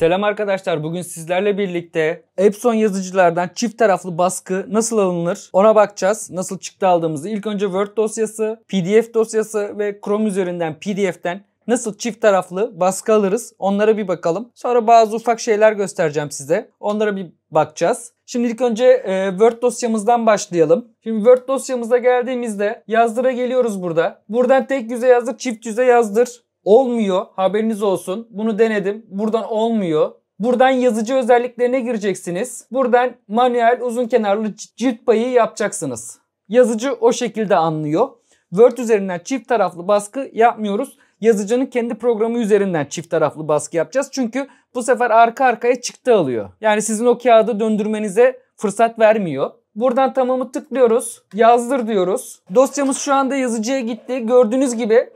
Selam arkadaşlar bugün sizlerle birlikte Epson yazıcılardan çift taraflı baskı nasıl alınır ona bakacağız. Nasıl çıktı aldığımızı ilk önce Word dosyası, PDF dosyası ve Chrome üzerinden PDF'den nasıl çift taraflı baskı alırız onlara bir bakalım. Sonra bazı ufak şeyler göstereceğim size onlara bir bakacağız. Şimdi ilk önce e, Word dosyamızdan başlayalım. Şimdi Word dosyamıza geldiğimizde yazdıra geliyoruz burada. Buradan tek yüze yazdır, çift yüze yazdır Olmuyor. Haberiniz olsun. Bunu denedim. Buradan olmuyor. Buradan yazıcı özelliklerine gireceksiniz. Buradan manuel uzun kenarlı cilt payı yapacaksınız. Yazıcı o şekilde anlıyor. Word üzerinden çift taraflı baskı yapmıyoruz. Yazıcının kendi programı üzerinden çift taraflı baskı yapacağız. Çünkü bu sefer arka arkaya çıktı alıyor. Yani sizin o kağıdı döndürmenize fırsat vermiyor. Buradan tamamı tıklıyoruz. Yazdır diyoruz. Dosyamız şu anda yazıcıya gitti. Gördüğünüz gibi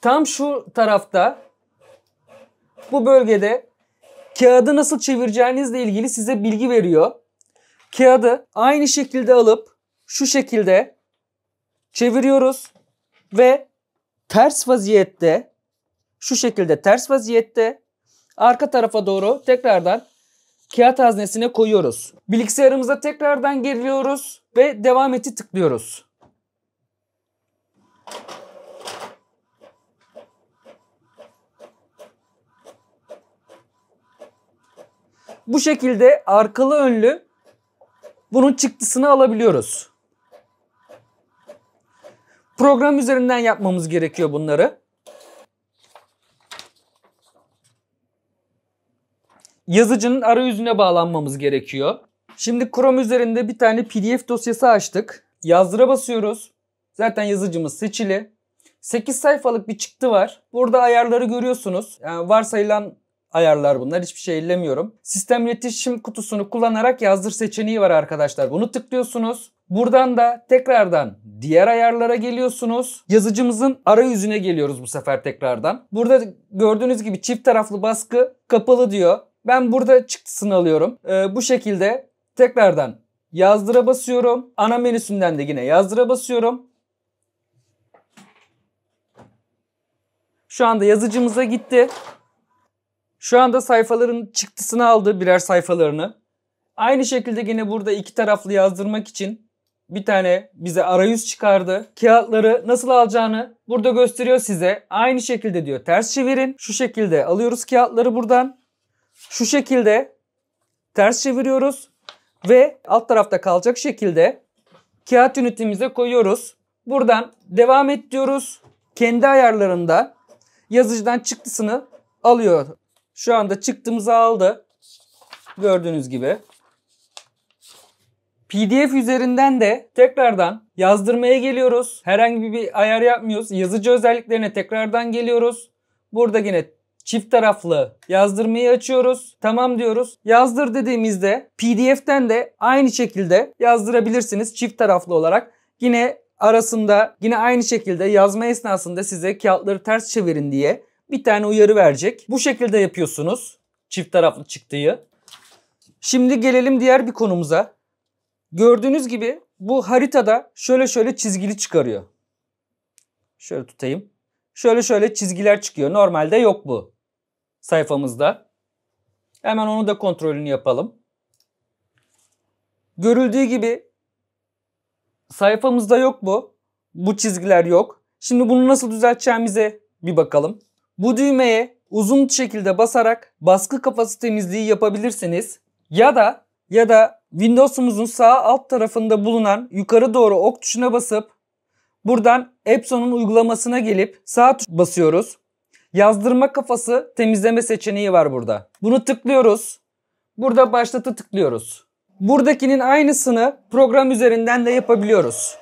tam şu tarafta bu bölgede kağıdı nasıl çevireceğinizle ilgili size bilgi veriyor. Kağıdı aynı şekilde alıp şu şekilde çeviriyoruz ve ters vaziyette şu şekilde ters vaziyette arka tarafa doğru tekrardan kağıt haznesine koyuyoruz. Bilgisayarımıza tekrardan geliyoruz ve devam eti tıklıyoruz. Bu şekilde arkalı önlü bunun çıktısını alabiliyoruz. Program üzerinden yapmamız gerekiyor bunları. Yazıcının arayüzüne bağlanmamız gerekiyor. Şimdi Chrome üzerinde bir tane PDF dosyası açtık. Yazdıra basıyoruz. Zaten yazıcımız seçili. 8 sayfalık bir çıktı var. Burada ayarları görüyorsunuz. Yani varsayılan ayarlar bunlar. Hiçbir şey ellemiyorum. Sistem iletişim kutusunu kullanarak yazdır seçeneği var arkadaşlar. Bunu tıklıyorsunuz. Buradan da tekrardan diğer ayarlara geliyorsunuz. Yazıcımızın arayüzüne geliyoruz bu sefer tekrardan. Burada gördüğünüz gibi çift taraflı baskı kapalı diyor. Ben burada çıktısını alıyorum. Ee, bu şekilde tekrardan yazdıra basıyorum. Ana menüsünden de yine yazdıra basıyorum. Şu anda yazıcımıza gitti. Şu anda sayfaların çıktısını aldı birer sayfalarını. Aynı şekilde yine burada iki taraflı yazdırmak için bir tane bize arayüz çıkardı. Kağıtları nasıl alacağını burada gösteriyor size. Aynı şekilde diyor ters çevirin. Şu şekilde alıyoruz kağıtları buradan. Şu şekilde ters çeviriyoruz ve alt tarafta kalacak şekilde kağıt ünitemize koyuyoruz. Buradan devam et diyoruz. Kendi ayarlarında yazıcıdan çıktısını alıyor. Şu anda çıktığımızı aldı. Gördüğünüz gibi. PDF üzerinden de tekrardan yazdırmaya geliyoruz. Herhangi bir ayar yapmıyoruz. Yazıcı özelliklerine tekrardan geliyoruz. Burada yine çift taraflı yazdırmayı açıyoruz. Tamam diyoruz. Yazdır dediğimizde PDF'ten de aynı şekilde yazdırabilirsiniz çift taraflı olarak. Yine arasında yine aynı şekilde yazma esnasında size kağıtları ters çevirin diye bir tane uyarı verecek. Bu şekilde yapıyorsunuz çift taraflı çıktıyı Şimdi gelelim diğer bir konumuza. Gördüğünüz gibi bu haritada şöyle şöyle çizgili çıkarıyor. Şöyle tutayım. Şöyle şöyle çizgiler çıkıyor. Normalde yok bu sayfamızda. Hemen onu da kontrolünü yapalım. Görüldüğü gibi sayfamızda yok bu. Bu çizgiler yok. Şimdi bunu nasıl düzelteceğimize bir bakalım. Bu düğmeye uzun şekilde basarak baskı kafası temizliği yapabilirsiniz. Ya da ya da Windows'umuzun sağ alt tarafında bulunan yukarı doğru ok tuşuna basıp buradan Epson'un uygulamasına gelip sağ tuş basıyoruz. Yazdırma kafası temizleme seçeneği var burada. Bunu tıklıyoruz. Burada başlatı tıklıyoruz. Buradakinin aynısını program üzerinden de yapabiliyoruz.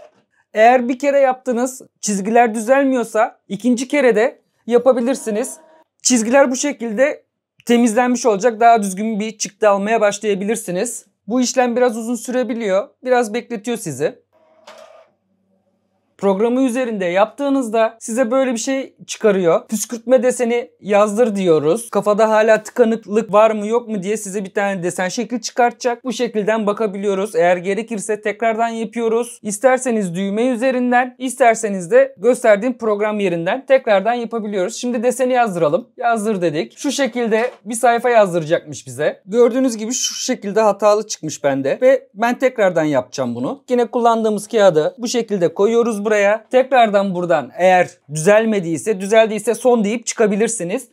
Eğer bir kere yaptınız çizgiler düzelmiyorsa ikinci kere de yapabilirsiniz. Çizgiler bu şekilde temizlenmiş olacak. Daha düzgün bir çıktı almaya başlayabilirsiniz. Bu işlem biraz uzun sürebiliyor. Biraz bekletiyor sizi programı üzerinde yaptığınızda size böyle bir şey çıkarıyor. Püskürtme deseni yazdır diyoruz. Kafada hala tıkanıklık var mı yok mu diye size bir tane desen şekli çıkartacak. Bu şekilden bakabiliyoruz. Eğer gerekirse tekrardan yapıyoruz. İsterseniz düğme üzerinden, isterseniz de gösterdiğim program yerinden tekrardan yapabiliyoruz. Şimdi deseni yazdıralım. Yazdır dedik. Şu şekilde bir sayfa yazdıracakmış bize. Gördüğünüz gibi şu şekilde hatalı çıkmış bende ve ben tekrardan yapacağım bunu. Yine kullandığımız kağıdı bu şekilde koyuyoruz buraya. Tekrardan buradan eğer düzelmediyse, düzeldiyse son deyip çıkabilirsiniz.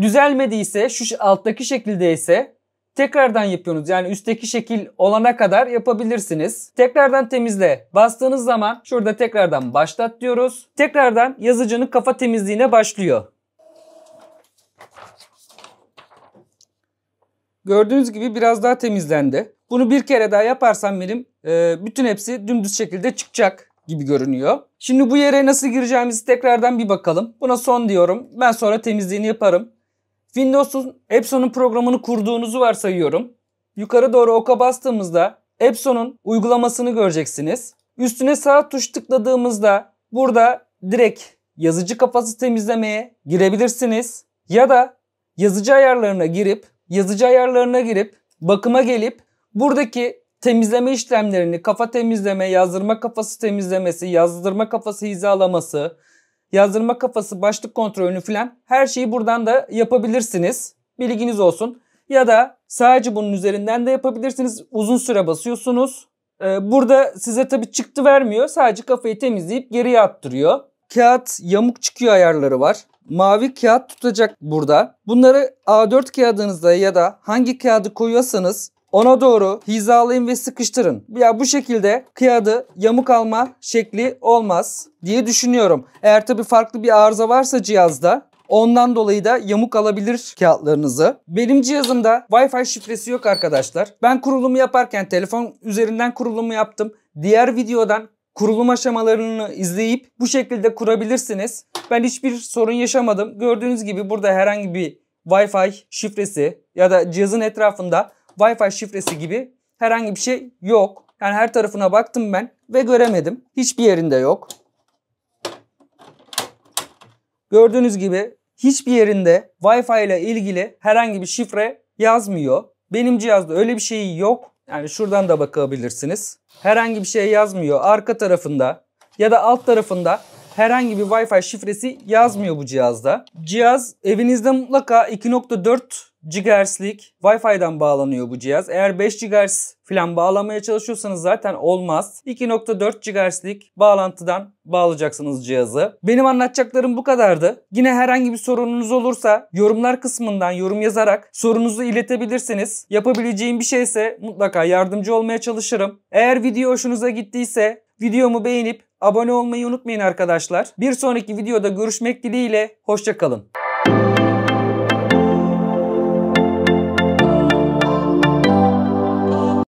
Düzelmediyse şu alttaki şekilde ise tekrardan yapıyorsunuz. Yani üstteki şekil olana kadar yapabilirsiniz. Tekrardan temizle bastığınız zaman şurada tekrardan başlat diyoruz. Tekrardan yazıcının kafa temizliğine başlıyor. Gördüğünüz gibi biraz daha temizlendi. Bunu bir kere daha yaparsam benim e, bütün hepsi dümdüz şekilde çıkacak gibi görünüyor. Şimdi bu yere nasıl gireceğimizi tekrardan bir bakalım. Buna son diyorum. Ben sonra temizliğini yaparım. Windows'un Epson'un programını kurduğunuzu varsayıyorum. Yukarı doğru oka bastığımızda Epson'un uygulamasını göreceksiniz. Üstüne sağ tuş tıkladığımızda burada direkt yazıcı kafası temizlemeye girebilirsiniz. Ya da yazıcı ayarlarına girip, yazıcı ayarlarına girip, bakıma gelip buradaki temizleme işlemlerini, kafa temizleme, yazdırma kafası temizlemesi, yazdırma kafası hizalaması, yazdırma kafası başlık kontrolünü filan her şeyi buradan da yapabilirsiniz. Bilginiz olsun. Ya da sadece bunun üzerinden de yapabilirsiniz. Uzun süre basıyorsunuz. Ee, burada size tabi çıktı vermiyor. Sadece kafayı temizleyip geriye attırıyor. Kağıt yamuk çıkıyor ayarları var. Mavi kağıt tutacak burada. Bunları A4 kağıdınızda ya da hangi kağıdı koyuyorsanız ona doğru hizalayın ve sıkıştırın. Ya bu şekilde kıyadı yamuk alma şekli olmaz diye düşünüyorum. Eğer tabii farklı bir arıza varsa cihazda Ondan dolayı da yamuk alabilir kağıtlarınızı. Benim cihazımda Wi-Fi şifresi yok arkadaşlar. Ben kurulumu yaparken telefon üzerinden kurulumu yaptım. Diğer videodan kurulum aşamalarını izleyip bu şekilde kurabilirsiniz. Ben hiçbir sorun yaşamadım. Gördüğünüz gibi burada herhangi bir Wi-Fi şifresi ya da cihazın etrafında Wi-Fi şifresi gibi herhangi bir şey yok. Yani her tarafına baktım ben ve göremedim. Hiçbir yerinde yok. Gördüğünüz gibi hiçbir yerinde Wi-Fi ile ilgili herhangi bir şifre yazmıyor. Benim cihazda öyle bir şey yok. Yani şuradan da bakabilirsiniz. Herhangi bir şey yazmıyor. Arka tarafında ya da alt tarafında herhangi bir Wi-Fi şifresi yazmıyor bu cihazda. Cihaz evinizde mutlaka 2.4 GHz'lik Wi-Fi'den bağlanıyor bu cihaz. Eğer 5 GHz falan bağlamaya çalışıyorsanız zaten olmaz. 2.4 GHz'lik bağlantıdan bağlayacaksınız cihazı. Benim anlatacaklarım bu kadardı. Yine herhangi bir sorununuz olursa yorumlar kısmından yorum yazarak sorunuzu iletebilirsiniz. Yapabileceğim bir şeyse mutlaka yardımcı olmaya çalışırım. Eğer video hoşunuza gittiyse videomu beğenip abone olmayı unutmayın arkadaşlar. Bir sonraki videoda görüşmek dileğiyle hoşçakalın.